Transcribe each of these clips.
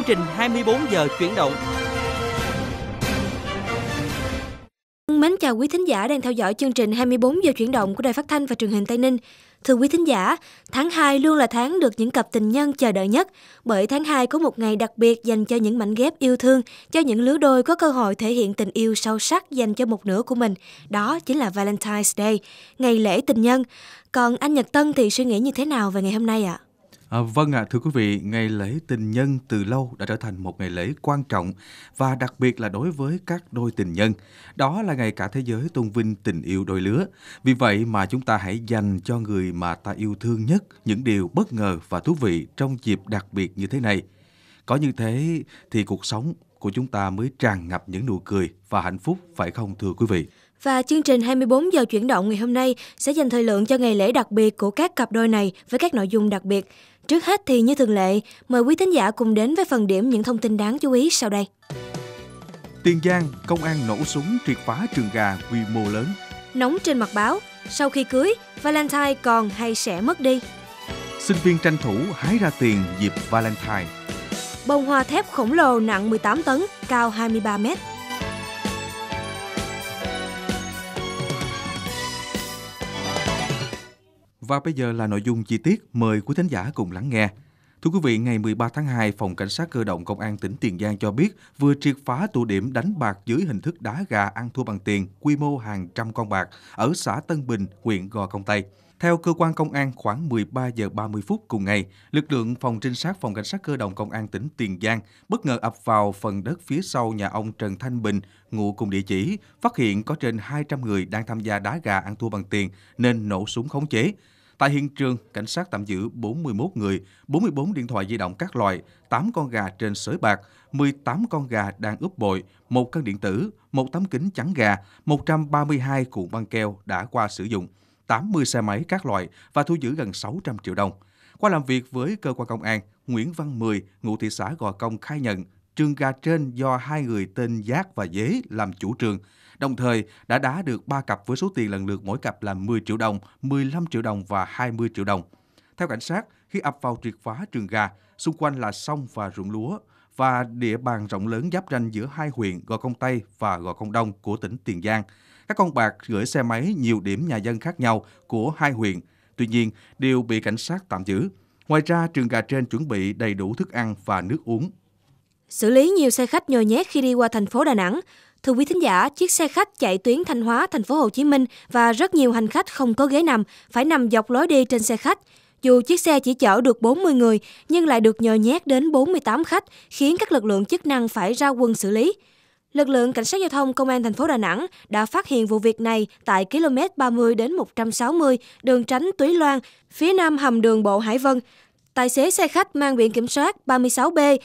Chương trình 24 giờ chuyển động. Mến chào quý thính giả đang theo dõi chương trình 24 giờ chuyển động của Đài Phát thanh và Truyền hình Tây Ninh. Thưa quý thính giả, tháng 2 luôn là tháng được những cặp tình nhân chờ đợi nhất, bởi tháng 2 có một ngày đặc biệt dành cho những mảnh ghép yêu thương, cho những lứa đôi có cơ hội thể hiện tình yêu sâu sắc dành cho một nửa của mình. Đó chính là Valentine's Day, ngày lễ tình nhân. Còn anh Nhật Tân thì suy nghĩ như thế nào về ngày hôm nay ạ? À? À, vâng ạ, à, thưa quý vị, ngày lễ tình nhân từ lâu đã trở thành một ngày lễ quan trọng và đặc biệt là đối với các đôi tình nhân. Đó là ngày cả thế giới tôn vinh tình yêu đôi lứa. Vì vậy mà chúng ta hãy dành cho người mà ta yêu thương nhất những điều bất ngờ và thú vị trong dịp đặc biệt như thế này. Có như thế thì cuộc sống của chúng ta mới tràn ngập những nụ cười và hạnh phúc phải không thưa quý vị? Và chương trình 24 giờ chuyển động ngày hôm nay sẽ dành thời lượng cho ngày lễ đặc biệt của các cặp đôi này với các nội dung đặc biệt. Trước hết thì như thường lệ, mời quý thính giả cùng đến với phần điểm những thông tin đáng chú ý sau đây. Tiền Giang, công an nổ súng triệt phá trường gà quy mô lớn. Nóng trên mặt báo, sau khi cưới, Valentine còn hay sẽ mất đi. Sinh viên tranh thủ hái ra tiền dịp Valentine. Bông hoa thép khổng lồ nặng 18 tấn, cao 23 mét. Và bây giờ là nội dung chi tiết, mời quý thính giả cùng lắng nghe. Thưa quý vị, ngày 13 tháng 2, Phòng Cảnh sát Cơ động Công an tỉnh Tiền Giang cho biết vừa triệt phá tụ điểm đánh bạc dưới hình thức đá gà ăn thua bằng tiền quy mô hàng trăm con bạc ở xã Tân Bình, huyện Gò Công Tây. Theo cơ quan công an, khoảng 13 giờ 30 phút cùng ngày, lực lượng phòng trinh sát phòng cảnh sát cơ động công an tỉnh Tiền Giang bất ngờ ập vào phần đất phía sau nhà ông Trần Thanh Bình, ngụ cùng địa chỉ, phát hiện có trên 200 người đang tham gia đá gà ăn thua bằng tiền nên nổ súng khống chế. Tại hiện trường, cảnh sát tạm giữ 41 người, 44 điện thoại di động các loại, 8 con gà trên sới bạc, 18 con gà đang ướp bội, một cân điện tử, một tấm kính chắn gà, 132 cuộn băng keo đã qua sử dụng, 80 xe máy các loại và thu giữ gần 600 triệu đồng. Qua làm việc với cơ quan công an, Nguyễn Văn Mười, ngụ thị xã Gò Công khai nhận trường gà trên do hai người tên Giác và Dế làm chủ trường – Đồng thời đã đá được 3 cặp với số tiền lần lượt mỗi cặp là 10 triệu đồng, 15 triệu đồng và 20 triệu đồng. Theo cảnh sát, khi ập vào triệt phá trường gà, xung quanh là sông và ruộng lúa và địa bàn rộng lớn giáp ranh giữa hai huyện Gò Công Tây và Gò Công Đông của tỉnh Tiền Giang. Các con bạc gửi xe máy nhiều điểm nhà dân khác nhau của hai huyện, tuy nhiên đều bị cảnh sát tạm giữ. Ngoài ra, trường gà trên chuẩn bị đầy đủ thức ăn và nước uống. Xử lý nhiều xe khách nhồi nhét khi đi qua thành phố Đà Nẵng, Thưa quý thính giả, chiếc xe khách chạy tuyến Thanh Hóa, thành phố Hồ Chí Minh và rất nhiều hành khách không có ghế nằm, phải nằm dọc lối đi trên xe khách. Dù chiếc xe chỉ chở được 40 người nhưng lại được nhồi nhét đến 48 khách, khiến các lực lượng chức năng phải ra quân xử lý. Lực lượng cảnh sát giao thông công an thành phố Đà Nẵng đã phát hiện vụ việc này tại km 30 đến 160 đường tránh Túy Loan, phía nam hầm đường bộ Hải Vân. Tài xế xe khách mang biển kiểm soát 36B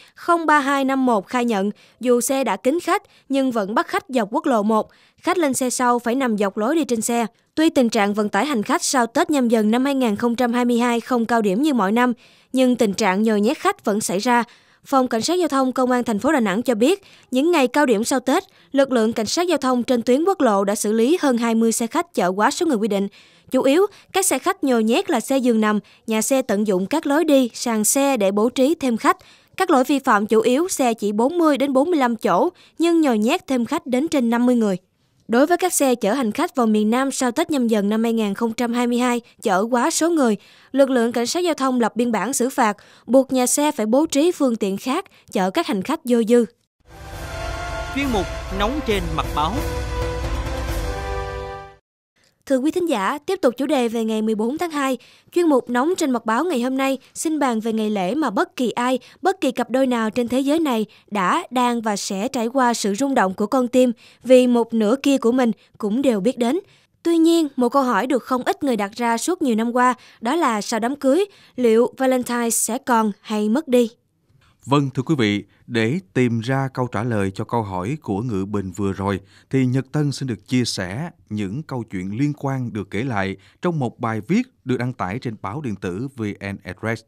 03251 khai nhận, dù xe đã kín khách nhưng vẫn bắt khách dọc quốc lộ 1, khách lên xe sau phải nằm dọc lối đi trên xe. Tuy tình trạng vận tải hành khách sau Tết nhâm dần năm 2022 không cao điểm như mọi năm, nhưng tình trạng nhồi nhét khách vẫn xảy ra, Phòng Cảnh sát Giao thông Công an thành phố Đà Nẵng cho biết, những ngày cao điểm sau Tết, lực lượng Cảnh sát Giao thông trên tuyến quốc lộ đã xử lý hơn 20 xe khách chở quá số người quy định. Chủ yếu, các xe khách nhồi nhét là xe giường nằm, nhà xe tận dụng các lối đi, sàn xe để bố trí thêm khách. Các lỗi vi phạm chủ yếu xe chỉ 40 đến 45 chỗ nhưng nhồi nhét thêm khách đến trên 50 người. Đối với các xe chở hành khách vào miền Nam sau Tết nhâm dần năm 2022 chở quá số người, lực lượng cảnh sát giao thông lập biên bản xử phạt, buộc nhà xe phải bố trí phương tiện khác chở các hành khách vô dư. Chuyên mục Nóng trên mặt báo Thưa quý thính giả, tiếp tục chủ đề về ngày 14 tháng 2, chuyên mục nóng trên mặt báo ngày hôm nay xin bàn về ngày lễ mà bất kỳ ai, bất kỳ cặp đôi nào trên thế giới này đã, đang và sẽ trải qua sự rung động của con tim vì một nửa kia của mình cũng đều biết đến. Tuy nhiên, một câu hỏi được không ít người đặt ra suốt nhiều năm qua đó là sau đám cưới, liệu Valentine sẽ còn hay mất đi? Vâng, thưa quý vị, để tìm ra câu trả lời cho câu hỏi của Ngự Bình vừa rồi, thì Nhật Tân xin được chia sẻ những câu chuyện liên quan được kể lại trong một bài viết được đăng tải trên báo điện tử VN Address.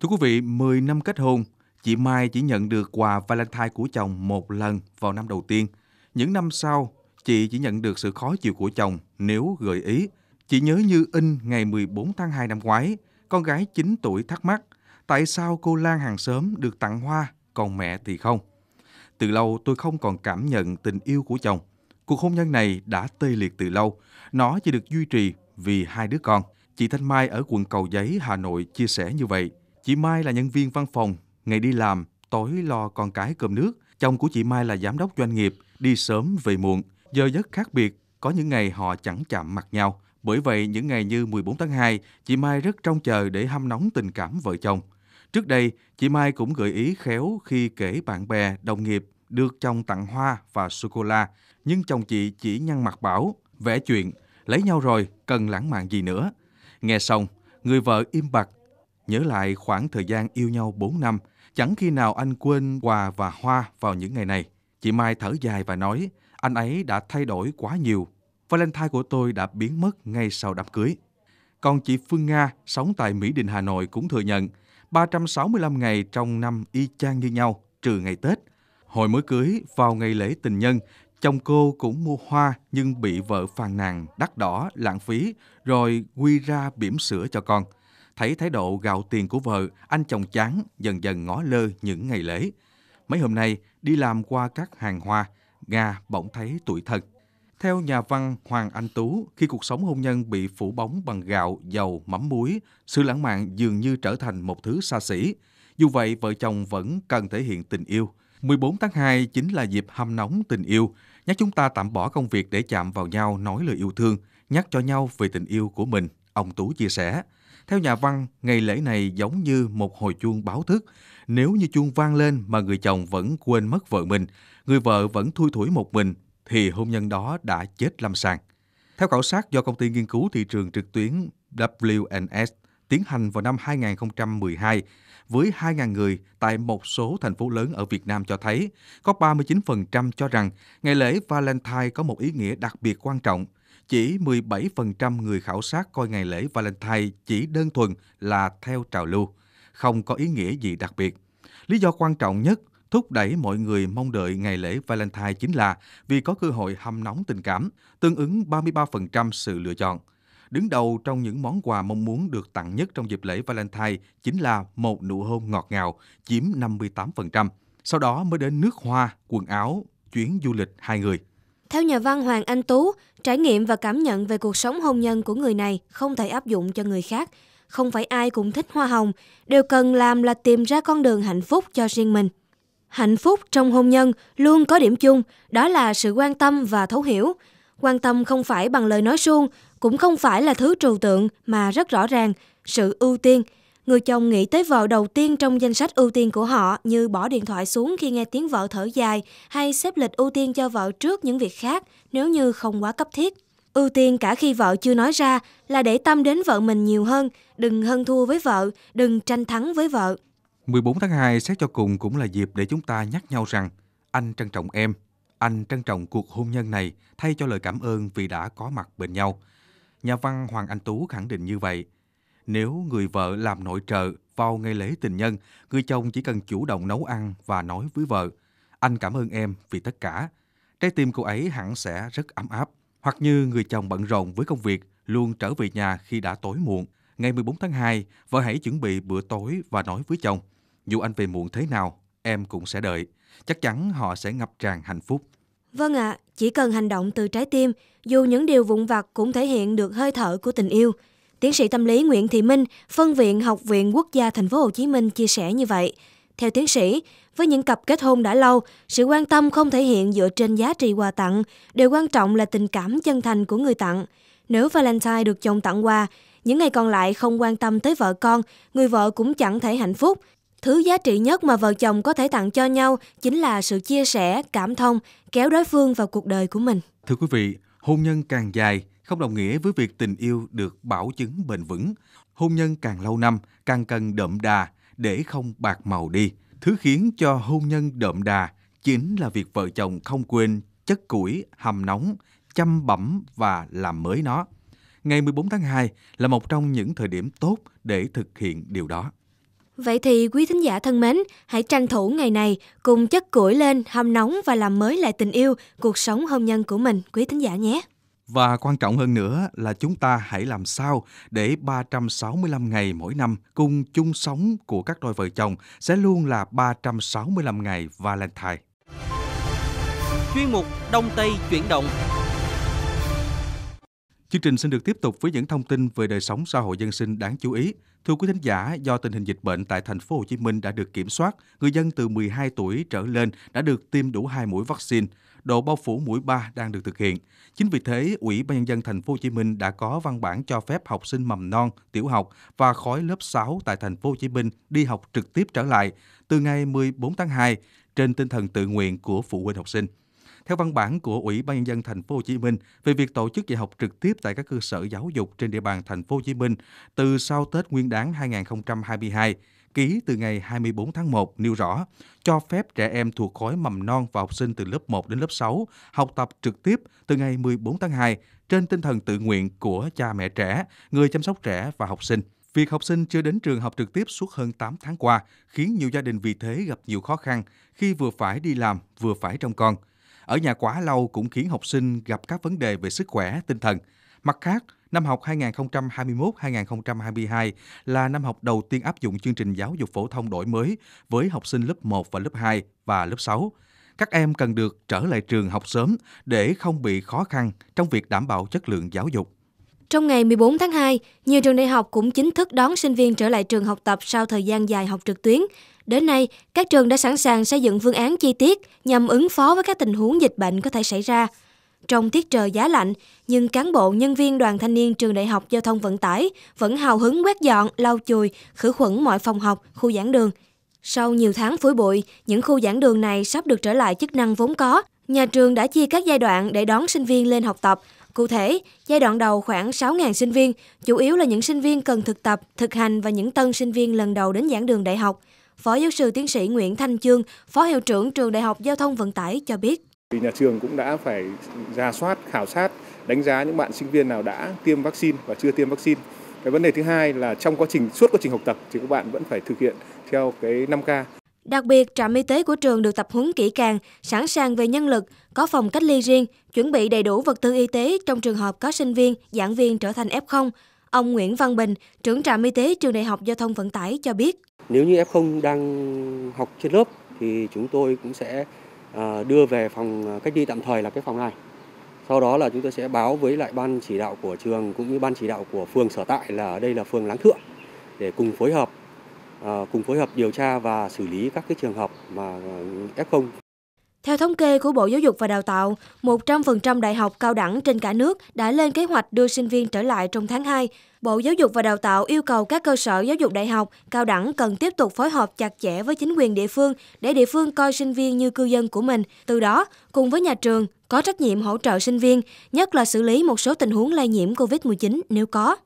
Thưa quý vị, 10 năm kết hôn, chị Mai chỉ nhận được quà Valentine của chồng một lần vào năm đầu tiên. Những năm sau, chị chỉ nhận được sự khó chịu của chồng nếu gợi ý. Chị nhớ như in ngày 14 tháng 2 năm ngoái, con gái 9 tuổi thắc mắc – tại sao cô Lan hàng xóm được tặng hoa, còn mẹ thì không? Từ lâu tôi không còn cảm nhận tình yêu của chồng. Cuộc hôn nhân này đã tê liệt từ lâu, nó chỉ được duy trì vì hai đứa con. Chị Thanh Mai ở quận Cầu Giấy, Hà Nội chia sẻ như vậy. Chị Mai là nhân viên văn phòng, ngày đi làm, tối lo con cái cơm nước. Chồng của chị Mai là giám đốc doanh nghiệp, đi sớm về muộn. Giờ giấc khác biệt, có những ngày họ chẳng chạm mặt nhau. Bởi vậy, những ngày như 14 tháng 2, chị Mai rất trông chờ để hâm nóng tình cảm vợ chồng. Trước đây, chị Mai cũng gợi ý khéo khi kể bạn bè, đồng nghiệp được chồng tặng hoa và sô-cô-la, nhưng chồng chị chỉ nhăn mặt bảo, vẽ chuyện, lấy nhau rồi, cần lãng mạn gì nữa. Nghe xong, người vợ im bặt, nhớ lại khoảng thời gian yêu nhau 4 năm, chẳng khi nào anh quên quà và hoa vào những ngày này. Chị Mai thở dài và nói, anh ấy đã thay đổi quá nhiều. Valentine của tôi đã biến mất ngay sau đám cưới. Còn chị Phương Nga, sống tại Mỹ Đình, Hà Nội cũng thừa nhận, 365 ngày trong năm y chang như nhau, trừ ngày Tết. Hồi mới cưới, vào ngày lễ tình nhân, chồng cô cũng mua hoa nhưng bị vợ phàn nàn, đắt đỏ, lãng phí, rồi quy ra bỉm sữa cho con. Thấy thái độ gạo tiền của vợ, anh chồng chán, dần dần ngó lơ những ngày lễ. Mấy hôm nay, đi làm qua các hàng hoa, Nga bỗng thấy tuổi thật. Theo nhà văn Hoàng Anh Tú, khi cuộc sống hôn nhân bị phủ bóng bằng gạo, dầu, mắm muối, sự lãng mạn dường như trở thành một thứ xa xỉ. Dù vậy, vợ chồng vẫn cần thể hiện tình yêu. 14 tháng 2 chính là dịp hâm nóng tình yêu, nhắc chúng ta tạm bỏ công việc để chạm vào nhau nói lời yêu thương, nhắc cho nhau về tình yêu của mình, ông Tú chia sẻ. Theo nhà văn, ngày lễ này giống như một hồi chuông báo thức. Nếu như chuông vang lên mà người chồng vẫn quên mất vợ mình, người vợ vẫn thui thủi một mình thì hôn nhân đó đã chết lâm sàng. Theo khảo sát do công ty nghiên cứu thị trường trực tuyến WNS tiến hành vào năm 2012 với 2.000 người tại một số thành phố lớn ở Việt Nam cho thấy có 39% cho rằng ngày lễ Valentine có một ý nghĩa đặc biệt quan trọng. Chỉ 17% người khảo sát coi ngày lễ Valentine chỉ đơn thuần là theo trào lưu, không có ý nghĩa gì đặc biệt. Lý do quan trọng nhất thúc đẩy mọi người mong đợi ngày lễ Valentine chính là vì có cơ hội hâm nóng tình cảm, tương ứng 33% sự lựa chọn. Đứng đầu trong những món quà mong muốn được tặng nhất trong dịp lễ Valentine chính là một nụ hôn ngọt ngào, chiếm 58%. Sau đó mới đến nước hoa, quần áo, chuyến du lịch hai người. Theo nhà văn Hoàng Anh Tú, trải nghiệm và cảm nhận về cuộc sống hôn nhân của người này không thể áp dụng cho người khác. Không phải ai cũng thích hoa hồng, đều cần làm là tìm ra con đường hạnh phúc cho riêng mình. Hạnh phúc trong hôn nhân luôn có điểm chung, đó là sự quan tâm và thấu hiểu. Quan tâm không phải bằng lời nói suông, cũng không phải là thứ trừu tượng mà rất rõ ràng, sự ưu tiên. Người chồng nghĩ tới vợ đầu tiên trong danh sách ưu tiên của họ như bỏ điện thoại xuống khi nghe tiếng vợ thở dài hay xếp lịch ưu tiên cho vợ trước những việc khác nếu như không quá cấp thiết. Ưu tiên cả khi vợ chưa nói ra là để tâm đến vợ mình nhiều hơn, đừng hân thua với vợ, đừng tranh thắng với vợ. 14 tháng 2 xét cho cùng cũng là dịp để chúng ta nhắc nhau rằng anh trân trọng em, anh trân trọng cuộc hôn nhân này thay cho lời cảm ơn vì đã có mặt bên nhau. Nhà văn Hoàng Anh Tú khẳng định như vậy. Nếu người vợ làm nội trợ vào ngày lễ tình nhân, người chồng chỉ cần chủ động nấu ăn và nói với vợ, anh cảm ơn em vì tất cả. Trái tim cô ấy hẳn sẽ rất ấm áp. Hoặc như người chồng bận rộn với công việc, luôn trở về nhà khi đã tối muộn. Ngày 14 tháng 2, vợ hãy chuẩn bị bữa tối và nói với chồng – dù anh về muộn thế nào, em cũng sẽ đợi. Chắc chắn họ sẽ ngập tràn hạnh phúc. Vâng ạ, à, chỉ cần hành động từ trái tim, dù những điều vụn vặt cũng thể hiện được hơi thở của tình yêu. Tiến sĩ tâm lý Nguyễn Thị Minh, phân viện Học viện Quốc gia Thành phố Hồ Chí Minh chia sẻ như vậy. Theo tiến sĩ, với những cặp kết hôn đã lâu, sự quan tâm không thể hiện dựa trên giá trị quà tặng, điều quan trọng là tình cảm chân thành của người tặng. Nếu Valentine được chồng tặng quà, những ngày còn lại không quan tâm tới vợ con, người vợ cũng chẳng thể hạnh phúc, Thứ giá trị nhất mà vợ chồng có thể tặng cho nhau chính là sự chia sẻ, cảm thông, kéo đối phương vào cuộc đời của mình. Thưa quý vị, hôn nhân càng dài không đồng nghĩa với việc tình yêu được bảo chứng bền vững. Hôn nhân càng lâu năm càng cần đậm đà để không bạc màu đi. Thứ khiến cho hôn nhân đậm đà chính là việc vợ chồng không quên chất củi, hầm nóng, chăm bẩm và làm mới nó. Ngày 14 tháng 2 là một trong những thời điểm tốt để thực hiện điều đó. Vậy thì quý thính giả thân mến, hãy tranh thủ ngày này cùng chất củi lên, hâm nóng và làm mới lại tình yêu, cuộc sống hôn nhân của mình quý thính giả nhé. Và quan trọng hơn nữa là chúng ta hãy làm sao để 365 ngày mỗi năm cùng chung sống của các đôi vợ chồng sẽ luôn là 365 ngày Valentine. Chuyên mục Đông Tây chuyển động Chương trình xin được tiếp tục với những thông tin về đời sống xã hội dân sinh đáng chú ý. Thưa quý thính giả, do tình hình dịch bệnh tại thành phố Hồ Chí Minh đã được kiểm soát, người dân từ 12 tuổi trở lên đã được tiêm đủ 2 mũi vaccine. Độ bao phủ mũi 3 đang được thực hiện. Chính vì thế, Ủy ban nhân dân thành phố Hồ Chí Minh đã có văn bản cho phép học sinh mầm non, tiểu học và khối lớp 6 tại thành phố Hồ Chí Minh đi học trực tiếp trở lại từ ngày 14 tháng 2 trên tinh thần tự nguyện của phụ huynh học sinh. Theo văn bản của Ủy ban nhân dân thành phố Hồ Chí Minh về việc tổ chức dạy học trực tiếp tại các cơ sở giáo dục trên địa bàn thành phố Hồ Chí Minh từ sau Tết Nguyên đán 2022, ký từ ngày 24 tháng 1 nêu rõ cho phép trẻ em thuộc khối mầm non và học sinh từ lớp 1 đến lớp 6 học tập trực tiếp từ ngày 14 tháng 2 trên tinh thần tự nguyện của cha mẹ trẻ, người chăm sóc trẻ và học sinh. Việc học sinh chưa đến trường học trực tiếp suốt hơn 8 tháng qua khiến nhiều gia đình vì thế gặp nhiều khó khăn khi vừa phải đi làm vừa phải trông con ở nhà quá lâu cũng khiến học sinh gặp các vấn đề về sức khỏe, tinh thần. Mặt khác, năm học 2021-2022 là năm học đầu tiên áp dụng chương trình giáo dục phổ thông đổi mới với học sinh lớp 1 và lớp 2 và lớp 6. Các em cần được trở lại trường học sớm để không bị khó khăn trong việc đảm bảo chất lượng giáo dục. Trong ngày 14 tháng 2, nhiều trường đại học cũng chính thức đón sinh viên trở lại trường học tập sau thời gian dài học trực tuyến. Đến nay, các trường đã sẵn sàng xây dựng phương án chi tiết nhằm ứng phó với các tình huống dịch bệnh có thể xảy ra. Trong tiết trời giá lạnh, nhưng cán bộ nhân viên đoàn thanh niên trường Đại học Giao thông Vận tải vẫn hào hứng quét dọn, lau chùi, khử khuẩn mọi phòng học, khu giảng đường. Sau nhiều tháng phối bụi, những khu giảng đường này sắp được trở lại chức năng vốn có. Nhà trường đã chia các giai đoạn để đón sinh viên lên học tập, Cụ thể, giai đoạn đầu khoảng 6.000 sinh viên, chủ yếu là những sinh viên cần thực tập, thực hành và những tân sinh viên lần đầu đến giảng đường đại học. Phó giáo sư tiến sĩ Nguyễn Thanh Chương, Phó hiệu trưởng trường Đại học Giao thông Vận tải cho biết. Thì nhà trường cũng đã phải ra soát, khảo sát, đánh giá những bạn sinh viên nào đã tiêm vaccine và chưa tiêm vaccine. Cái vấn đề thứ hai là trong quá trình suốt quá trình học tập thì các bạn vẫn phải thực hiện theo cái 5K. Đặc biệt, trạm y tế của trường được tập huấn kỹ càng, sẵn sàng về nhân lực, có phòng cách ly riêng, chuẩn bị đầy đủ vật tư y tế trong trường hợp có sinh viên, giảng viên trở thành F0. Ông Nguyễn Văn Bình, trưởng trạm y tế trường Đại học Giao thông Vận tải cho biết. Nếu như F0 đang học trên lớp thì chúng tôi cũng sẽ à, đưa về phòng cách ly tạm thời là cái phòng này. Sau đó là chúng tôi sẽ báo với lại ban chỉ đạo của trường cũng như ban chỉ đạo của phường sở tại là đây là phường Láng Thượng để cùng phối hợp Ờ, cùng phối hợp điều tra và xử lý các cái trường hợp mà ờ, F0. Theo thống kê của Bộ Giáo dục và Đào tạo, 100% đại học cao đẳng trên cả nước đã lên kế hoạch đưa sinh viên trở lại trong tháng 2. Bộ Giáo dục và Đào tạo yêu cầu các cơ sở giáo dục đại học, cao đẳng cần tiếp tục phối hợp chặt chẽ với chính quyền địa phương để địa phương coi sinh viên như cư dân của mình. Từ đó, cùng với nhà trường, có trách nhiệm hỗ trợ sinh viên, nhất là xử lý một số tình huống lây nhiễm COVID-19 nếu có.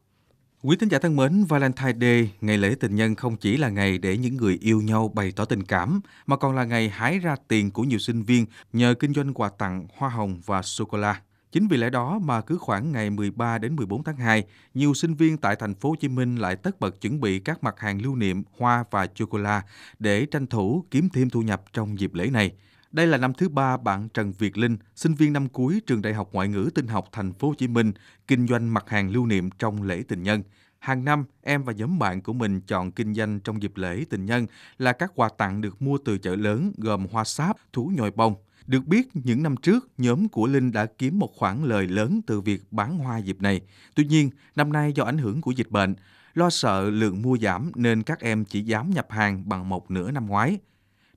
Quý thính giả thân mến, Valentine Day, ngày lễ tình nhân không chỉ là ngày để những người yêu nhau bày tỏ tình cảm, mà còn là ngày hái ra tiền của nhiều sinh viên nhờ kinh doanh quà tặng, hoa hồng và sô-cô-la. Chính vì lẽ đó mà cứ khoảng ngày 13 đến 14 tháng 2, nhiều sinh viên tại thành phố Hồ Chí Minh lại tất bật chuẩn bị các mặt hàng lưu niệm, hoa và chocolate để tranh thủ kiếm thêm thu nhập trong dịp lễ này. Đây là năm thứ ba bạn Trần Việt Linh, sinh viên năm cuối trường Đại học Ngoại ngữ Tinh học Thành phố Hồ Chí Minh, kinh doanh mặt hàng lưu niệm trong lễ tình nhân. Hàng năm, em và nhóm bạn của mình chọn kinh doanh trong dịp lễ tình nhân là các quà tặng được mua từ chợ lớn gồm hoa sáp, thú nhồi bông. Được biết, những năm trước, nhóm của Linh đã kiếm một khoản lời lớn từ việc bán hoa dịp này. Tuy nhiên, năm nay do ảnh hưởng của dịch bệnh, lo sợ lượng mua giảm nên các em chỉ dám nhập hàng bằng một nửa năm ngoái.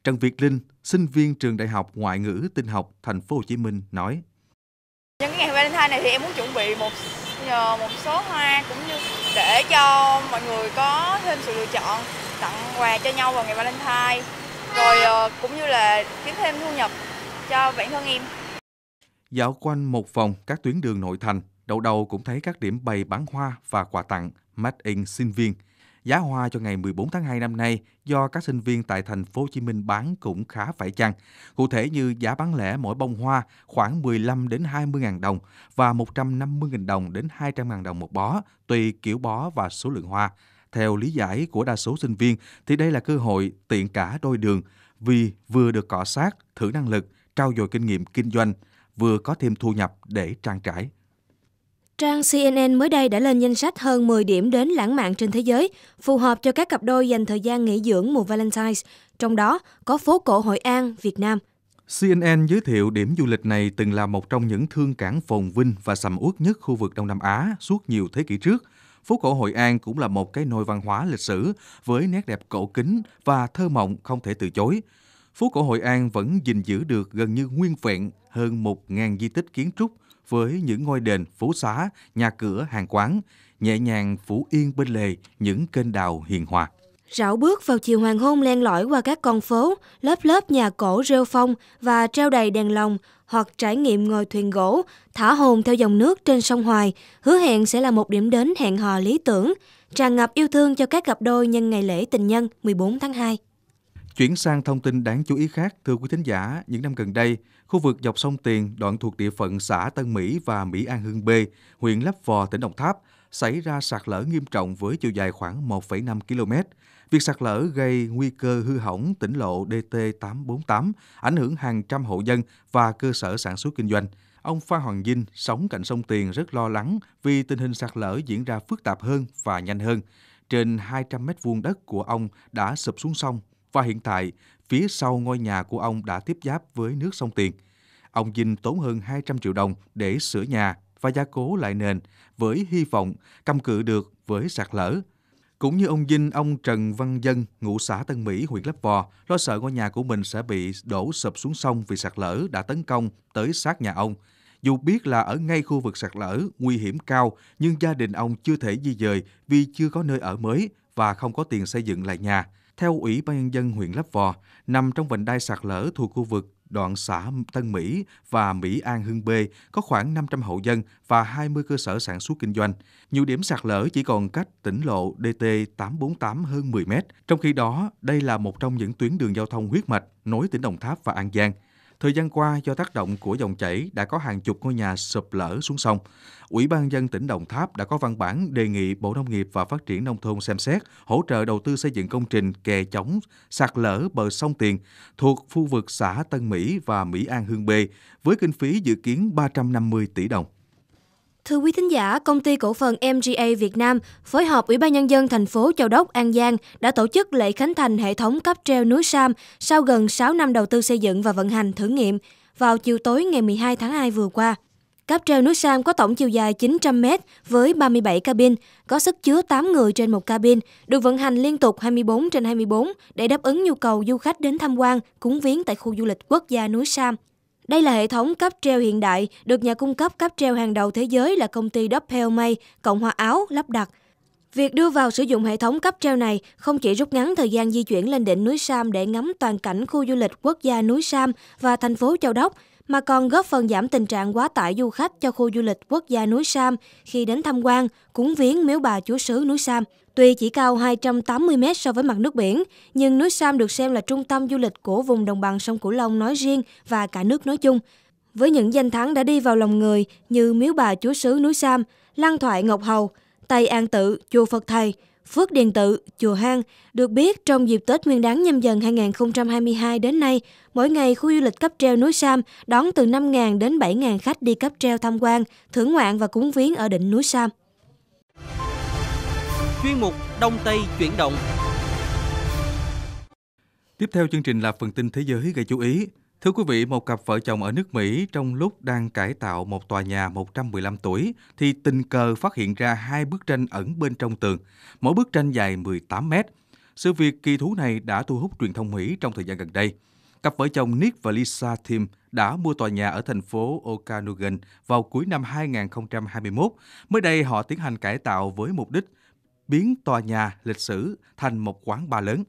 Trần Việt Linh, sinh viên trường Đại học Ngoại ngữ Tin học Thành phố Hồ Chí Minh nói: Nhân cái ngày Valentine này thì em muốn chuẩn bị một nhờ một số hoa cũng như để cho mọi người có thêm sự lựa chọn tặng quà cho nhau vào ngày Valentine rồi ờ, cũng như là kiếm thêm thu nhập cho bản thân em. Dạo quanh một vòng các tuyến đường nội thành, đầu đầu cũng thấy các điểm bày bán hoa và quà tặng made in sinh viên – Giá hoa cho ngày 14 tháng 2 năm nay do các sinh viên tại thành phố Hồ Chí Minh bán cũng khá phải chăng. Cụ thể như giá bán lẻ mỗi bông hoa khoảng 15 đến 20 000 đồng và 150 000 đồng đến 200 000 đồng một bó, tùy kiểu bó và số lượng hoa. Theo lý giải của đa số sinh viên thì đây là cơ hội tiện cả đôi đường vì vừa được cọ sát, thử năng lực, trao dồi kinh nghiệm kinh doanh, vừa có thêm thu nhập để trang trải Trang CNN mới đây đã lên danh sách hơn 10 điểm đến lãng mạn trên thế giới, phù hợp cho các cặp đôi dành thời gian nghỉ dưỡng mùa Valentine's, trong đó có phố cổ Hội An, Việt Nam. CNN giới thiệu điểm du lịch này từng là một trong những thương cảng phồn vinh và sầm uất nhất khu vực Đông Nam Á suốt nhiều thế kỷ trước. Phố cổ Hội An cũng là một cái nôi văn hóa lịch sử với nét đẹp cổ kính và thơ mộng không thể từ chối. Phố cổ Hội An vẫn gìn giữ được gần như nguyên vẹn hơn 1.000 di tích kiến trúc với những ngôi đền, phố xá, nhà cửa, hàng quán, nhẹ nhàng phủ yên bên lề những kênh đào hiền hòa. Rảo bước vào chiều hoàng hôn len lỏi qua các con phố, lớp lớp nhà cổ rêu phong và treo đầy đèn lồng, hoặc trải nghiệm ngồi thuyền gỗ, thả hồn theo dòng nước trên sông Hoài, hứa hẹn sẽ là một điểm đến hẹn hò lý tưởng, tràn ngập yêu thương cho các cặp đôi nhân ngày lễ tình nhân 14 tháng 2. Chuyển sang thông tin đáng chú ý khác, thưa quý thính giả, những năm gần đây, khu vực dọc sông Tiền, đoạn thuộc địa phận xã Tân Mỹ và Mỹ An Hưng B, huyện Lấp Vò, tỉnh Đồng Tháp, xảy ra sạt lở nghiêm trọng với chiều dài khoảng 1,5 km. Việc sạt lở gây nguy cơ hư hỏng tỉnh lộ DT848, ảnh hưởng hàng trăm hộ dân và cơ sở sản xuất kinh doanh. Ông Phan Hoàng Dinh sống cạnh sông Tiền rất lo lắng vì tình hình sạt lở diễn ra phức tạp hơn và nhanh hơn. Trên 200 mét vuông đất của ông đã sụp xuống sông và hiện tại phía sau ngôi nhà của ông đã tiếp giáp với nước sông Tiền. Ông Vinh tốn hơn 200 triệu đồng để sửa nhà và gia cố lại nền với hy vọng cầm cự được với sạt lở. Cũng như ông Vinh, ông Trần Văn Dân, ngụ xã Tân Mỹ, huyện Lấp Vò, lo sợ ngôi nhà của mình sẽ bị đổ sập xuống sông vì sạt lở đã tấn công tới sát nhà ông. Dù biết là ở ngay khu vực sạt lở, nguy hiểm cao, nhưng gia đình ông chưa thể di dời vì chưa có nơi ở mới và không có tiền xây dựng lại nhà theo Ủy ban Nhân dân huyện Lấp Vò, nằm trong vành đai sạt lở thuộc khu vực đoạn xã Tân Mỹ và Mỹ An Hưng B có khoảng 500 hộ dân và 20 cơ sở sản xuất kinh doanh. Nhiều điểm sạt lở chỉ còn cách tỉnh lộ DT848 hơn 10 mét, trong khi đó đây là một trong những tuyến đường giao thông huyết mạch nối tỉnh Đồng Tháp và An Giang. Thời gian qua, do tác động của dòng chảy đã có hàng chục ngôi nhà sụp lở xuống sông. Ủy ban dân tỉnh Đồng Tháp đã có văn bản đề nghị Bộ Nông nghiệp và Phát triển Nông thôn xem xét hỗ trợ đầu tư xây dựng công trình kè chống sạt lở bờ sông Tiền thuộc khu vực xã Tân Mỹ và Mỹ An Hương B với kinh phí dự kiến 350 tỷ đồng. Thưa quý thính giả, công ty cổ phần MGA Việt Nam phối hợp Ủy ban nhân dân thành phố Châu Đốc An Giang đã tổ chức lễ khánh thành hệ thống cáp treo núi Sam sau gần 6 năm đầu tư xây dựng và vận hành thử nghiệm vào chiều tối ngày 12 tháng 2 vừa qua. Cáp treo núi Sam có tổng chiều dài 900 m với 37 cabin, có sức chứa 8 người trên một cabin, được vận hành liên tục 24 trên 24 để đáp ứng nhu cầu du khách đến tham quan, cúng viếng tại khu du lịch quốc gia núi Sam. Đây là hệ thống cáp treo hiện đại được nhà cung cấp cáp treo hàng đầu thế giới là công ty Doppelmay, Cộng hòa Áo lắp đặt. Việc đưa vào sử dụng hệ thống cáp treo này không chỉ rút ngắn thời gian di chuyển lên đỉnh núi Sam để ngắm toàn cảnh khu du lịch quốc gia núi Sam và thành phố Châu Đốc, mà còn góp phần giảm tình trạng quá tải du khách cho khu du lịch quốc gia núi Sam khi đến tham quan, cúng viếng miếu bà Chúa xứ núi Sam. Tuy chỉ cao 280 m so với mặt nước biển, nhưng núi Sam được xem là trung tâm du lịch của vùng đồng bằng sông Cửu Long nói riêng và cả nước nói chung. Với những danh thắng đã đi vào lòng người như miếu bà Chúa xứ núi Sam, Lăng thoại Ngọc Hầu, Tây An Tự, chùa Phật Thầy, Phước Điền Tự, Chùa Hang. Được biết, trong dịp Tết Nguyên đán nhâm dần 2022 đến nay, mỗi ngày khu du lịch cấp treo núi Sam đón từ 5.000 đến 7.000 khách đi cấp treo tham quan, thưởng ngoạn và cúng viếng ở đỉnh núi Sam. Chuyên mục Đông Tây chuyển động Tiếp theo chương trình là phần tin thế giới gây chú ý. Thưa quý vị, một cặp vợ chồng ở nước Mỹ trong lúc đang cải tạo một tòa nhà 115 tuổi thì tình cờ phát hiện ra hai bức tranh ẩn bên trong tường, mỗi bức tranh dài 18 mét. Sự việc kỳ thú này đã thu hút truyền thông Mỹ trong thời gian gần đây. Cặp vợ chồng Nick và Lisa Tim đã mua tòa nhà ở thành phố Okanagan vào cuối năm 2021. Mới đây họ tiến hành cải tạo với mục đích biến tòa nhà lịch sử thành một quán bar lớn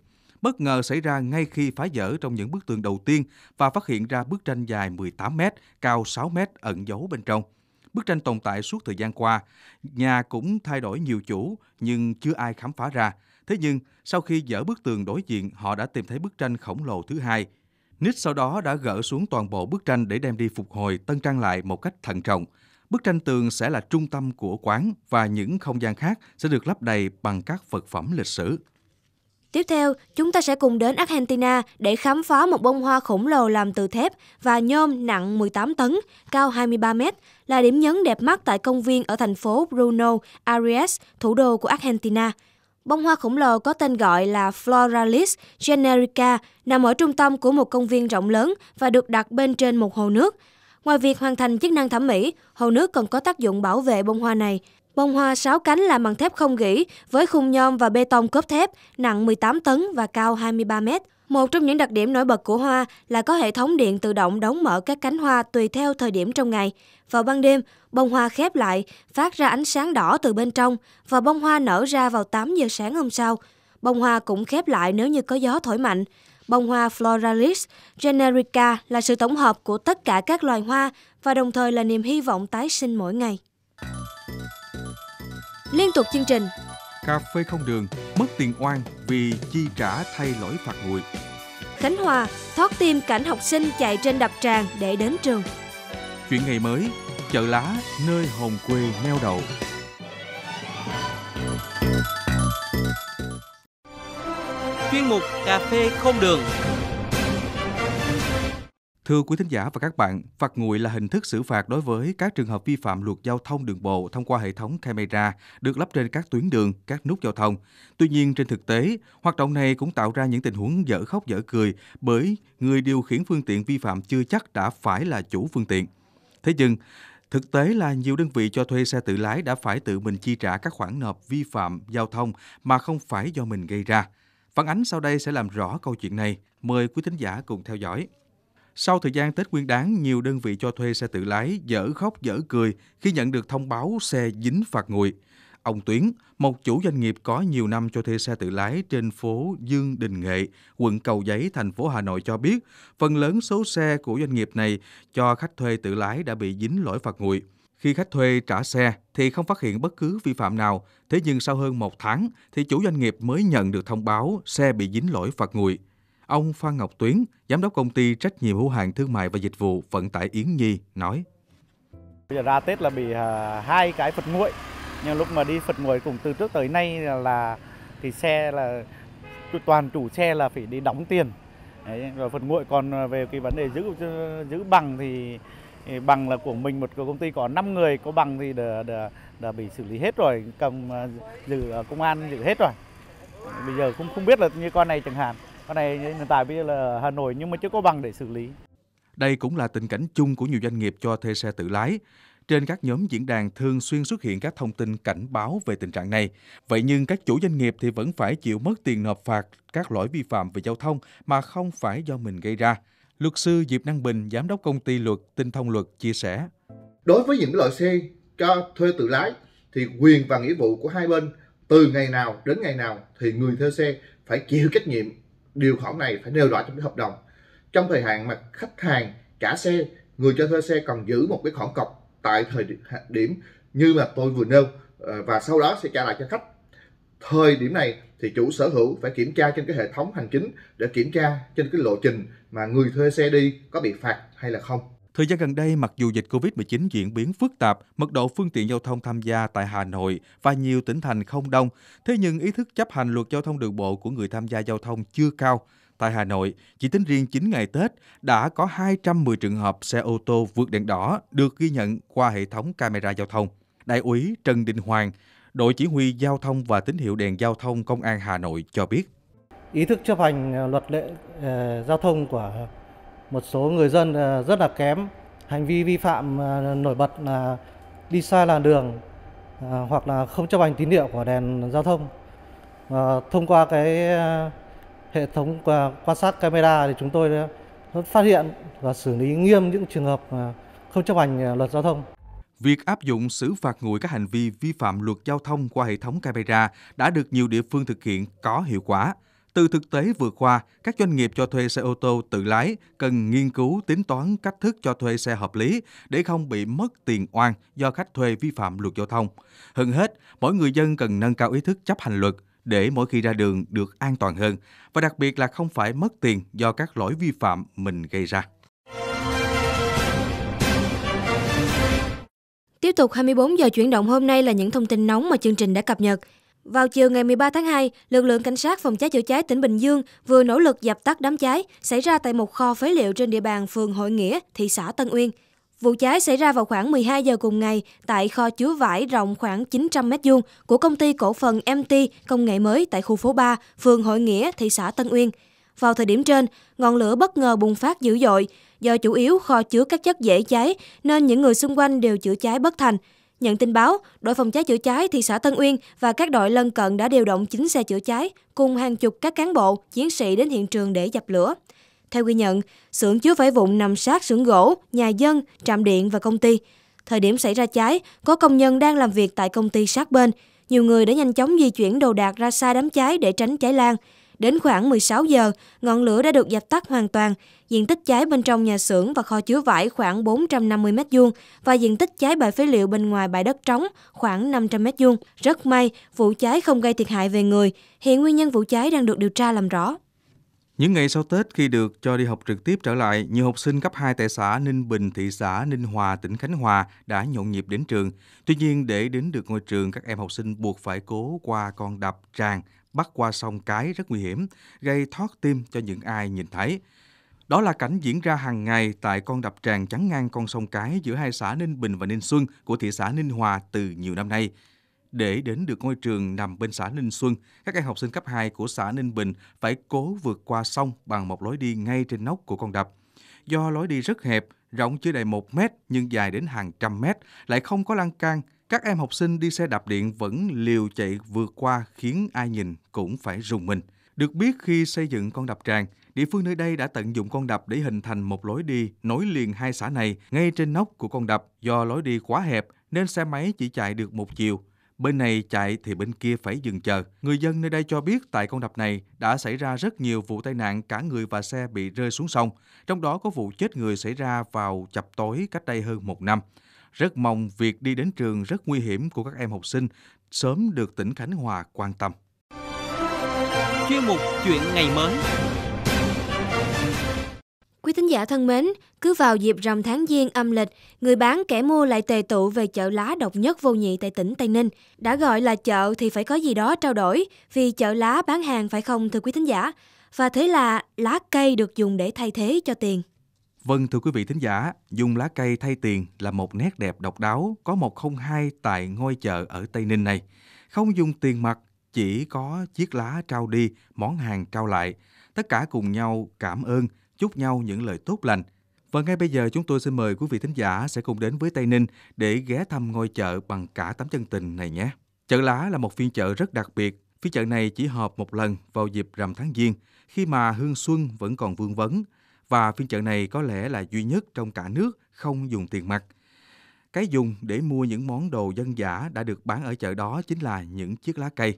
bất ngờ xảy ra ngay khi phá dỡ trong những bức tường đầu tiên và phát hiện ra bức tranh dài 18 m, cao 6 m ẩn giấu bên trong. Bức tranh tồn tại suốt thời gian qua, nhà cũng thay đổi nhiều chủ nhưng chưa ai khám phá ra. Thế nhưng, sau khi dỡ bức tường đối diện, họ đã tìm thấy bức tranh khổng lồ thứ hai. Nick sau đó đã gỡ xuống toàn bộ bức tranh để đem đi phục hồi tân trang lại một cách thận trọng. Bức tranh tường sẽ là trung tâm của quán và những không gian khác sẽ được lấp đầy bằng các vật phẩm lịch sử. Tiếp theo, chúng ta sẽ cùng đến Argentina để khám phá một bông hoa khổng lồ làm từ thép và nhôm nặng 18 tấn, cao 23 mét, là điểm nhấn đẹp mắt tại công viên ở thành phố Bruno Arias, thủ đô của Argentina. Bông hoa khổng lồ có tên gọi là Floralis generica nằm ở trung tâm của một công viên rộng lớn và được đặt bên trên một hồ nước. Ngoài việc hoàn thành chức năng thẩm mỹ, hồ nước còn có tác dụng bảo vệ bông hoa này. Bông hoa sáu cánh làm bằng thép không gỉ với khung nhôm và bê tông cốt thép, nặng 18 tấn và cao 23 mét. Một trong những đặc điểm nổi bật của hoa là có hệ thống điện tự động đóng mở các cánh hoa tùy theo thời điểm trong ngày. Vào ban đêm, bông hoa khép lại, phát ra ánh sáng đỏ từ bên trong và bông hoa nở ra vào 8 giờ sáng hôm sau. Bông hoa cũng khép lại nếu như có gió thổi mạnh. Bông hoa Floralis generica là sự tổng hợp của tất cả các loài hoa và đồng thời là niềm hy vọng tái sinh mỗi ngày liên tục chương trình Cà phê không đường, mất tiền oan vì chi trả thay lỗi phạt nguội. Khánh Hòa thoát tim cảnh học sinh chạy trên đập tràn để đến trường. Chuyện ngày mới, chợ lá nơi hồn quê neo đậu. Chuyên mục Cà phê không đường Thưa quý thính giả và các bạn, phạt nguội là hình thức xử phạt đối với các trường hợp vi phạm luật giao thông đường bộ thông qua hệ thống camera được lắp trên các tuyến đường, các nút giao thông. Tuy nhiên, trên thực tế, hoạt động này cũng tạo ra những tình huống dở khóc dở cười bởi người điều khiển phương tiện vi phạm chưa chắc đã phải là chủ phương tiện. Thế nhưng, Thực tế là nhiều đơn vị cho thuê xe tự lái đã phải tự mình chi trả các khoản nợ vi phạm giao thông mà không phải do mình gây ra. Phản ánh sau đây sẽ làm rõ câu chuyện này. Mời quý thính giả cùng theo dõi. Sau thời gian Tết Nguyên đáng nhiều đơn vị cho thuê xe tự lái dở khóc dở cười khi nhận được thông báo xe dính phạt nguội. Ông Tuyến, một chủ doanh nghiệp có nhiều năm cho thuê xe tự lái trên phố Dương Đình Nghệ, quận Cầu Giấy, thành phố Hà Nội cho biết, phần lớn số xe của doanh nghiệp này cho khách thuê tự lái đã bị dính lỗi phạt nguội. Khi khách thuê trả xe thì không phát hiện bất cứ vi phạm nào, thế nhưng sau hơn một tháng thì chủ doanh nghiệp mới nhận được thông báo xe bị dính lỗi phạt nguội. Ông Phan Ngọc Tuyến, giám đốc công ty trách nhiệm hữu hạn thương mại và dịch vụ vận tải Yến Nhi nói: Bây giờ ra Tết là bị à, hai cái phật nguội, nhưng lúc mà đi phật nguội cũng từ trước tới nay là thì xe là toàn chủ xe là phải đi đóng tiền. Đấy, rồi phật nguội còn à, về cái vấn đề giữ giữ bằng thì bằng là của mình một công ty có 5 người có bằng thì đã, đã, đã bị xử lý hết rồi cầm à, giữ công an giữ hết rồi bây giờ cũng không biết là như con này chẳng hạn cái này hiện tại bây giờ là Hà Nội nhưng mà chưa có bằng để xử lý. Đây cũng là tình cảnh chung của nhiều doanh nghiệp cho thuê xe tự lái. Trên các nhóm diễn đàn thường xuyên xuất hiện các thông tin cảnh báo về tình trạng này. Vậy nhưng các chủ doanh nghiệp thì vẫn phải chịu mất tiền nộp phạt các lỗi vi phạm về giao thông mà không phải do mình gây ra. Luật sư Diệp Năng Bình, giám đốc công ty luật Tinh thông luật chia sẻ. Đối với những loại xe cho thuê tự lái thì quyền và nghĩa vụ của hai bên từ ngày nào đến ngày nào thì người thuê xe phải chịu trách nhiệm điều khoản này phải nêu rõ trong cái hợp đồng trong thời hạn mà khách hàng trả xe người cho thuê xe còn giữ một cái khoản cọc tại thời điểm như mà tôi vừa nêu ờ, và sau đó sẽ trả lại cho khách thời điểm này thì chủ sở hữu phải kiểm tra trên cái hệ thống hành chính để kiểm tra trên cái lộ trình mà người thuê xe đi có bị phạt hay là không Thời gian gần đây, mặc dù dịch COVID-19 diễn biến phức tạp, mật độ phương tiện giao thông tham gia tại Hà Nội và nhiều tỉnh thành không đông, thế nhưng ý thức chấp hành luật giao thông đường bộ của người tham gia giao thông chưa cao. Tại Hà Nội, chỉ tính riêng 9 ngày Tết, đã có 210 trường hợp xe ô tô vượt đèn đỏ được ghi nhận qua hệ thống camera giao thông. Đại úy Trần Đình Hoàng, đội chỉ huy giao thông và tín hiệu đèn giao thông Công an Hà Nội cho biết. Ý thức chấp hành ờ, luật lệ ờ, giao thông của một số người dân à, rất là kém hành vi vi phạm à, nổi bật là đi sai làn đường à, hoặc là không chấp hành tín hiệu của đèn giao thông thông qua cái hệ thống quan sát camera thì chúng tôi phát hiện và xử lý nghiêm những trường hợp không chấp hành luật giao thông Việc áp dụng xử phạt nguội các hành vi vi phạm luật giao thông qua hệ thống camera đã được nhiều địa phương thực hiện có hiệu quả. Từ thực tế vừa qua, các doanh nghiệp cho thuê xe ô tô tự lái cần nghiên cứu tính toán cách thức cho thuê xe hợp lý để không bị mất tiền oan do khách thuê vi phạm luật giao thông. Hơn hết, mỗi người dân cần nâng cao ý thức chấp hành luật để mỗi khi ra đường được an toàn hơn và đặc biệt là không phải mất tiền do các lỗi vi phạm mình gây ra. Tiếp tục 24 giờ chuyển động hôm nay là những thông tin nóng mà chương trình đã cập nhật. Vào chiều ngày 13 tháng 2, lực lượng cảnh sát phòng cháy chữa cháy tỉnh Bình Dương vừa nỗ lực dập tắt đám cháy xảy ra tại một kho phế liệu trên địa bàn phường Hội Nghĩa, thị xã Tân Uyên. Vụ cháy xảy ra vào khoảng 12 giờ cùng ngày tại kho chứa vải rộng khoảng 900 m2 của công ty cổ phần MT Công nghệ mới tại khu phố 3, phường Hội Nghĩa, thị xã Tân Uyên. Vào thời điểm trên, ngọn lửa bất ngờ bùng phát dữ dội. Do chủ yếu kho chứa các chất dễ cháy nên những người xung quanh đều chữa cháy bất thành. Nhận tin báo, đội phòng cháy chữa cháy thị xã Tân Uyên và các đội lân cận đã điều động 9 xe chữa cháy cùng hàng chục các cán bộ, chiến sĩ đến hiện trường để dập lửa. Theo ghi nhận, xưởng chứa vải vụn nằm sát xưởng gỗ, nhà dân, trạm điện và công ty. Thời điểm xảy ra cháy, có công nhân đang làm việc tại công ty sát bên. Nhiều người đã nhanh chóng di chuyển đồ đạc ra xa đám cháy để tránh cháy lan. Đến khoảng 16 giờ, ngọn lửa đã được dập tắt hoàn toàn. Diện tích cháy bên trong nhà xưởng và kho chứa vải khoảng 450 m vuông và diện tích cháy bãi phế liệu bên ngoài bãi đất trống khoảng 500 m vuông. Rất may, vụ cháy không gây thiệt hại về người. Hiện nguyên nhân vụ cháy đang được điều tra làm rõ. Những ngày sau Tết khi được cho đi học trực tiếp trở lại, nhiều học sinh cấp 2 tại xã Ninh Bình, thị xã Ninh Hòa, tỉnh Khánh Hòa đã nhộn nhịp đến trường. Tuy nhiên, để đến được ngôi trường, các em học sinh buộc phải cố qua con đập tràn bắt qua sông cái rất nguy hiểm, gây thoát tim cho những ai nhìn thấy. Đó là cảnh diễn ra hàng ngày tại con đập tràn chắn ngang con sông Cái giữa hai xã Ninh Bình và Ninh Xuân của thị xã Ninh Hòa từ nhiều năm nay. Để đến được ngôi trường nằm bên xã Ninh Xuân, các em học sinh cấp 2 của xã Ninh Bình phải cố vượt qua sông bằng một lối đi ngay trên nóc của con đập. Do lối đi rất hẹp, rộng chưa đầy 1 mét nhưng dài đến hàng trăm mét, lại không có lan can các em học sinh đi xe đạp điện vẫn liều chạy vượt qua khiến ai nhìn cũng phải rùng mình. Được biết khi xây dựng con đập tràn, địa phương nơi đây đã tận dụng con đập để hình thành một lối đi nối liền hai xã này ngay trên nóc của con đập. Do lối đi quá hẹp nên xe máy chỉ chạy được một chiều. Bên này chạy thì bên kia phải dừng chờ. Người dân nơi đây cho biết tại con đập này đã xảy ra rất nhiều vụ tai nạn cả người và xe bị rơi xuống sông. Trong đó có vụ chết người xảy ra vào chập tối cách đây hơn một năm rất mong việc đi đến trường rất nguy hiểm của các em học sinh sớm được tỉnh Khánh Hòa quan tâm. Chuyên mục Chuyện ngày mới Quý thính giả thân mến, cứ vào dịp rằm tháng Giêng âm lịch, người bán kẻ mua lại tề tụ về chợ lá độc nhất vô nhị tại tỉnh Tây Ninh. Đã gọi là chợ thì phải có gì đó trao đổi, vì chợ lá bán hàng phải không thưa quý thính giả? Và thế là lá cây được dùng để thay thế cho tiền. Vâng thưa quý vị thính giả, dùng lá cây thay tiền là một nét đẹp độc đáo có 102 tại ngôi chợ ở Tây Ninh này. Không dùng tiền mặt, chỉ có chiếc lá trao đi, món hàng trao lại. Tất cả cùng nhau cảm ơn, chúc nhau những lời tốt lành. Và ngay bây giờ chúng tôi xin mời quý vị thính giả sẽ cùng đến với Tây Ninh để ghé thăm ngôi chợ bằng cả tấm chân tình này nhé. Chợ lá là một phiên chợ rất đặc biệt. Phiên chợ này chỉ họp một lần vào dịp rằm tháng Giêng khi mà hương xuân vẫn còn vương vấn và phiên chợ này có lẽ là duy nhất trong cả nước không dùng tiền mặt. Cái dùng để mua những món đồ dân giả đã được bán ở chợ đó chính là những chiếc lá cây.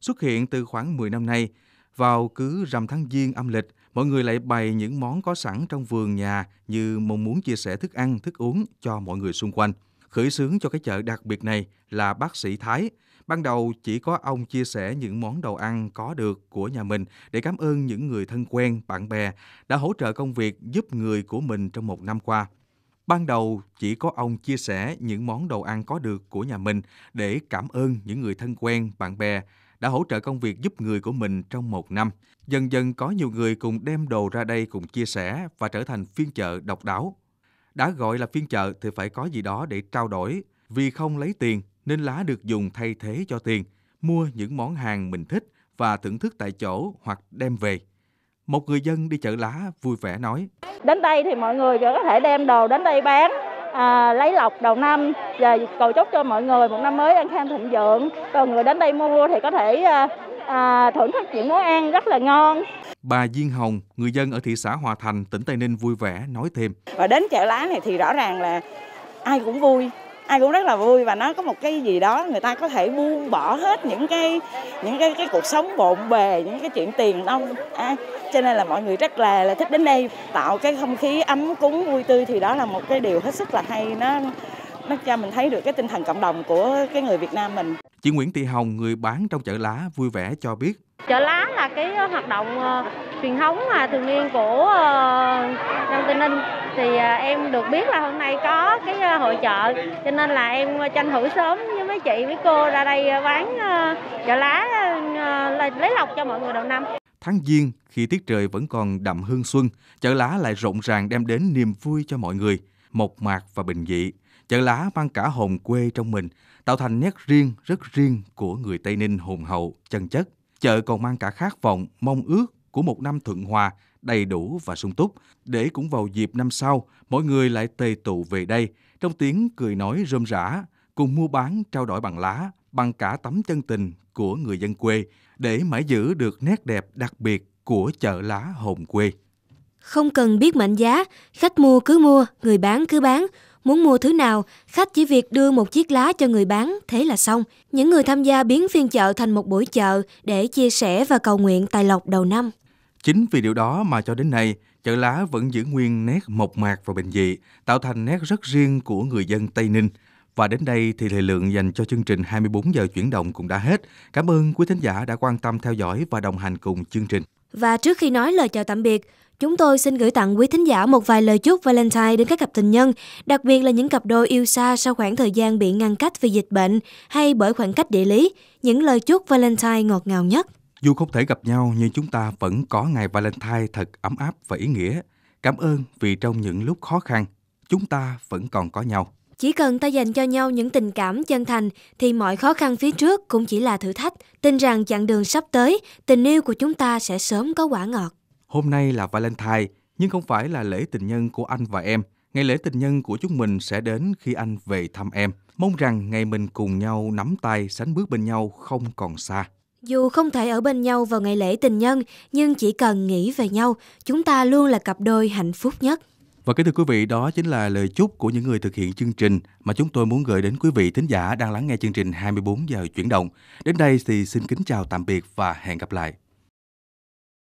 Xuất hiện từ khoảng 10 năm nay, vào cứ rằm tháng Giêng âm lịch, mọi người lại bày những món có sẵn trong vườn nhà như mong muốn chia sẻ thức ăn, thức uống cho mọi người xung quanh. Khởi xướng cho cái chợ đặc biệt này là bác sĩ Thái, Ban đầu chỉ có ông chia sẻ những món đồ ăn có được của nhà mình để cảm ơn những người thân quen, bạn bè đã hỗ trợ công việc giúp người của mình trong một năm qua. Ban đầu chỉ có ông chia sẻ những món đồ ăn có được của nhà mình để cảm ơn những người thân quen, bạn bè đã hỗ trợ công việc giúp người của mình trong một năm. Dần dần có nhiều người cùng đem đồ ra đây cùng chia sẻ và trở thành phiên chợ độc đáo. Đã gọi là phiên chợ thì phải có gì đó để trao đổi, vì không lấy tiền nên lá được dùng thay thế cho tiền, mua những món hàng mình thích và thưởng thức tại chỗ hoặc đem về. Một người dân đi chợ lá vui vẻ nói. Đến đây thì mọi người có thể đem đồ đến đây bán, à, lấy lọc đầu năm và cầu chúc cho mọi người một năm mới an khang thịnh vượng. Còn người đến đây mua thì có thể à, à thưởng thức những món ăn rất là ngon. Bà Diên Hồng, người dân ở thị xã Hòa Thành, tỉnh Tây Ninh vui vẻ nói thêm. Và đến chợ lá này thì rõ ràng là ai cũng vui, ai cũng rất là vui và nó có một cái gì đó người ta có thể buông bỏ hết những cái những cái cái cuộc sống bộn bề những cái chuyện tiền nông à, cho nên là mọi người rất là là thích đến đây tạo cái không khí ấm cúng vui tươi thì đó là một cái điều hết sức là hay nó nó cho mình thấy được cái tinh thần cộng đồng của cái người Việt Nam mình. Chị Nguyễn Thị Hồng, người bán trong chợ lá, vui vẻ cho biết. Chợ lá là cái hoạt động ờ, truyền thống mà thường niên của ờ, Nam Tây Ninh. Thì ờ, em được biết là hôm nay có cái hội chợ, cho nên là em tranh thủ sớm với mấy chị, mấy cô ra đây bán chợ lá lấy lọc cho mọi người đầu năm tháng Giêng khi tiết trời vẫn còn đậm hương xuân, chợ lá lại rộn ràng đem đến niềm vui cho mọi người, mộc mạc và bình dị. Chợ lá mang cả hồn quê trong mình, tạo thành nét riêng, rất riêng của người Tây Ninh hùng hậu, chân chất. Chợ còn mang cả khát vọng, mong ước của một năm thuận hòa, đầy đủ và sung túc, để cũng vào dịp năm sau, mọi người lại tề tụ về đây, trong tiếng cười nói rôm rã, cùng mua bán trao đổi bằng lá, bằng cả tấm chân tình của người dân quê, để mãi giữ được nét đẹp đặc biệt của chợ lá hồn quê. Không cần biết mệnh giá, khách mua cứ mua, người bán cứ bán, Muốn mua thứ nào, khách chỉ việc đưa một chiếc lá cho người bán, thế là xong. Những người tham gia biến phiên chợ thành một buổi chợ để chia sẻ và cầu nguyện tài lộc đầu năm. Chính vì điều đó mà cho đến nay, chợ lá vẫn giữ nguyên nét mộc mạc và bình dị, tạo thành nét rất riêng của người dân Tây Ninh. Và đến đây thì thời lượng dành cho chương trình 24 giờ chuyển động cũng đã hết. Cảm ơn quý thính giả đã quan tâm theo dõi và đồng hành cùng chương trình. Và trước khi nói lời chào tạm biệt, Chúng tôi xin gửi tặng quý thính giả một vài lời chúc Valentine đến các cặp tình nhân, đặc biệt là những cặp đôi yêu xa sau khoảng thời gian bị ngăn cách vì dịch bệnh hay bởi khoảng cách địa lý, những lời chúc Valentine ngọt ngào nhất. Dù không thể gặp nhau nhưng chúng ta vẫn có ngày Valentine thật ấm áp và ý nghĩa. Cảm ơn vì trong những lúc khó khăn, chúng ta vẫn còn có nhau. Chỉ cần ta dành cho nhau những tình cảm chân thành thì mọi khó khăn phía trước cũng chỉ là thử thách. Tin rằng chặng đường sắp tới, tình yêu của chúng ta sẽ sớm có quả ngọt. Hôm nay là Valentine, nhưng không phải là lễ tình nhân của anh và em. Ngày lễ tình nhân của chúng mình sẽ đến khi anh về thăm em. Mong rằng ngày mình cùng nhau nắm tay, sánh bước bên nhau không còn xa. Dù không thể ở bên nhau vào ngày lễ tình nhân, nhưng chỉ cần nghĩ về nhau, chúng ta luôn là cặp đôi hạnh phúc nhất. Và kính thưa quý vị, đó chính là lời chúc của những người thực hiện chương trình mà chúng tôi muốn gửi đến quý vị thính giả đang lắng nghe chương trình 24 giờ chuyển động. Đến đây thì xin kính chào tạm biệt và hẹn gặp lại.